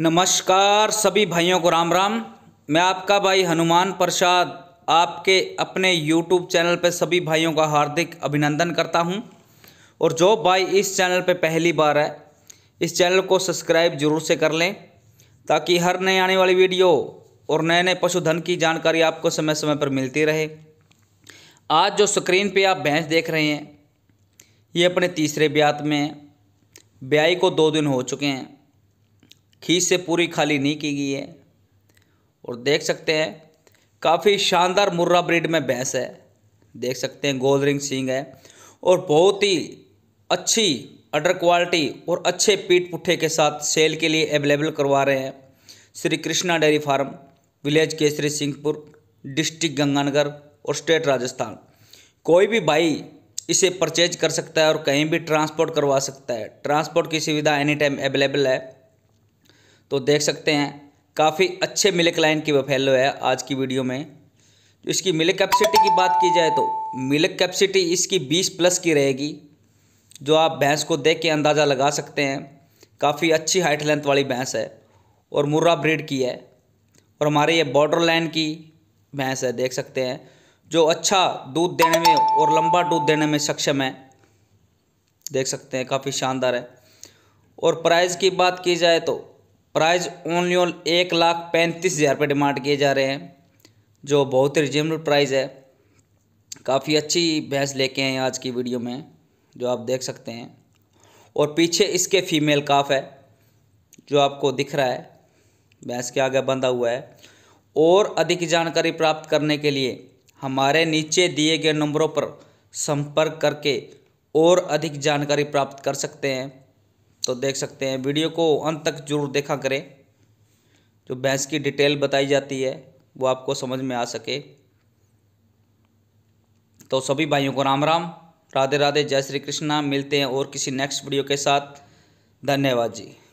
नमस्कार सभी भाइयों को राम राम मैं आपका भाई हनुमान प्रसाद आपके अपने यूट्यूब चैनल पर सभी भाइयों का हार्दिक अभिनंदन करता हूं और जो भाई इस चैनल पर पहली बार है इस चैनल को सब्सक्राइब जरूर से कर लें ताकि हर नए आने वाली वीडियो और नए नए पशुधन की जानकारी आपको समय समय पर मिलती रहे आज जो स्क्रीन पे आप भैंस देख रहे हैं ये अपने तीसरे ब्यात में ब्याई को दो दिन हो चुके हैं खींच से पूरी खाली नहीं की गई है और देख सकते हैं काफ़ी शानदार मुर्रा ब्रीड में भैंस है देख सकते हैं गोदरिंग रिंग सींग है और बहुत ही अच्छी अडर क्वालिटी और अच्छे पीठ पुट्ठे के साथ सेल के लिए अवेलेबल करवा रहे हैं Shri Krishna dairy farm village Kesri Singhpur district Ganganagar और स्टेट राजस्थान कोई भी भाई इसे परचेज कर सकता है और कहीं भी ट्रांसपोर्ट करवा सकता है ट्रांसपोर्ट की सुविधा एनी टाइम अवेलेबल है तो देख सकते हैं काफ़ी अच्छे मिल्क लाइन की फैलो है आज की वीडियो में जो इसकी मिल्क कैपेसिटी की बात की जाए तो मिल्क कैपेसिटी इसकी 20 प्लस की रहेगी जो आप भैंस को देख के अंदाज़ा लगा सकते हैं काफ़ी अच्छी हाइट लेंथ वाली भैंस है और मुर्रा ब्रीड की है और हमारे ये बॉर्डर लाइन की भैंस है देख सकते हैं जो अच्छा दूध देने में और लंबा दूध देने में सक्षम है देख सकते हैं काफ़ी शानदार है और प्राइस की बात की जाए तो प्राइस ओनली ओन एक लाख पैंतीस हज़ार रुपये डिमांड किए जा रहे हैं जो बहुत ही रिजनेबल प्राइस है काफ़ी अच्छी भैंस लेके हैं आज की वीडियो में जो आप देख सकते हैं और पीछे इसके फीमेल काफ है जो आपको दिख रहा है भैंस के आगे बंधा हुआ है और अधिक जानकारी प्राप्त करने के लिए हमारे नीचे दिए गए नंबरों पर संपर्क करके और अधिक जानकारी प्राप्त कर सकते हैं तो देख सकते हैं वीडियो को अंत तक जरूर देखा करें जो भैंस की डिटेल बताई जाती है वो आपको समझ में आ सके तो सभी भाइयों को राम राम राधे राधे जय श्री कृष्णा मिलते हैं और किसी नेक्स्ट वीडियो के साथ धन्यवाद जी